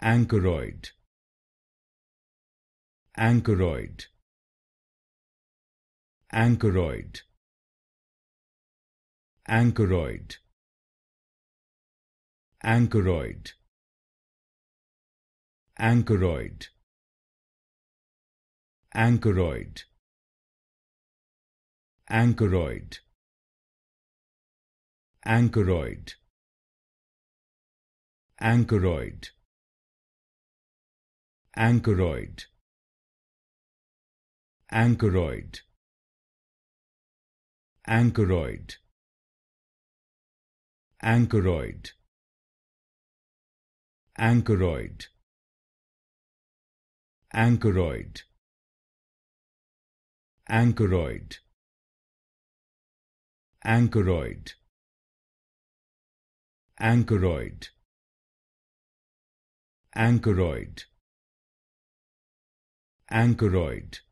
Anchoroid anchoroid anchoroid anchoroid anchoroid anchoroid anchoroid anchoroid anchoroid anchoroid anchoroid anchoroid anchoroid anchoroid anchoroid anchoroid anchoroid anchoroid anchoroid anchoroid anchoroid